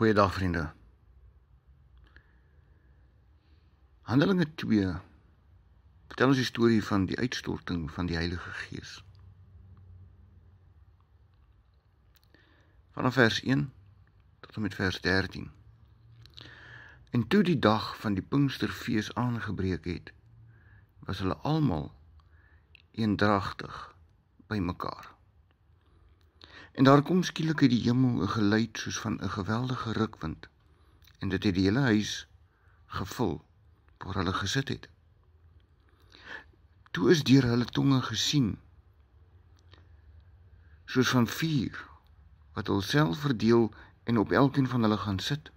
Goeiedag vriende. Handelinge 2 vertel ons die storie van die uitstorting van die Heilige Gees. Vanaf vers 1 tot en met vers 13. En toe die dag van die Pinksterfees aangebreek het, was hulle almal eendragtig bymekaar. En daar kom skielik uit die hemel 'n geluid soos van 'n geweldige rukwind en dit het die hele huis gevul waar hulle gesit het. Toe is deur hulle tonge gesien soos van vuur wat homself verdeel en op elkeen van hulle gaan sit.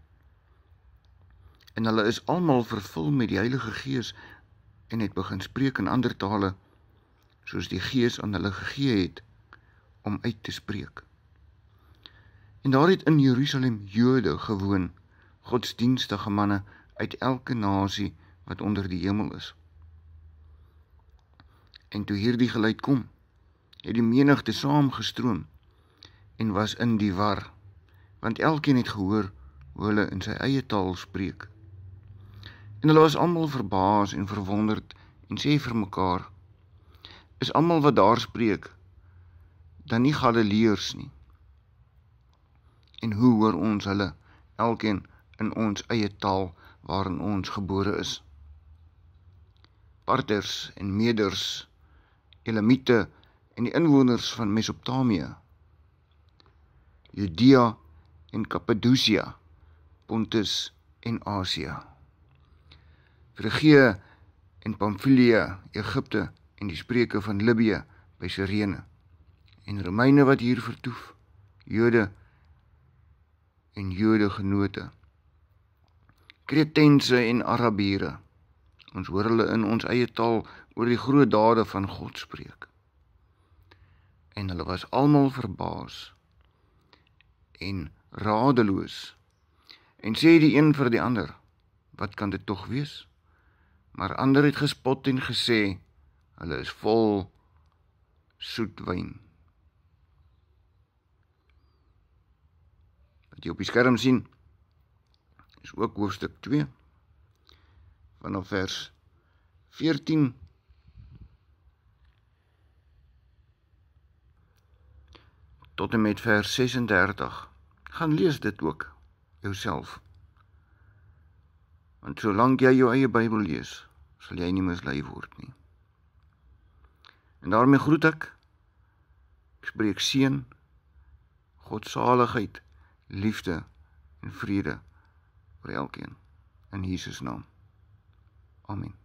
En hulle is almal vervul met die Heilige Gees en het begin spreek in ander tale soos die Gees aan hulle gegee het om uit te spreek. En daar het in Jerusalem Jode gewoon, godsdienstige manne uit elke nasie wat onder die hemel is. En toe hierdie geluid kom, het die menigte saamgestroom en was in die war, want elkeen het gehoor hoe hulle in sy eie taal spreek. En hulle was almal verbaas en verwonderd en sê vir mekaar: "Is almal wat daar spreek dan nie Galileërs nie. En hoe hoor ons hulle elkeen in ons eie taal waarin ons gebore is? Parthers en Meders, Elamite en die inwoners van Mesopotamië, Judea en Kappadosia, Pontus en Asia. Vergee en Pamfilia, Egipte en die spreke van Libië by Sirene en Romeine wat hier vertoef, Jode en Jode genote, Kretense en Arabiere. Ons hoor hulle in ons eie taal oor die groot dade van God spreek. En hulle was almal verbaas en radeloos en sê die een vir die ander, wat kan dit tog wees? Maar ander het gespot en gesê, hulle is vol soet wijn. wat jy op die skerm sien is ook hoofstuk 2 vanaf vers 14 tot en met vers 36 gaan lees dit ook jouself want solank jy jou eie Bybel lees sal jy nie mislei word nie en daarmee groet ek ek spreek seën God saligheid liefde en vrede vir elkeen in Jesus naam. Amen.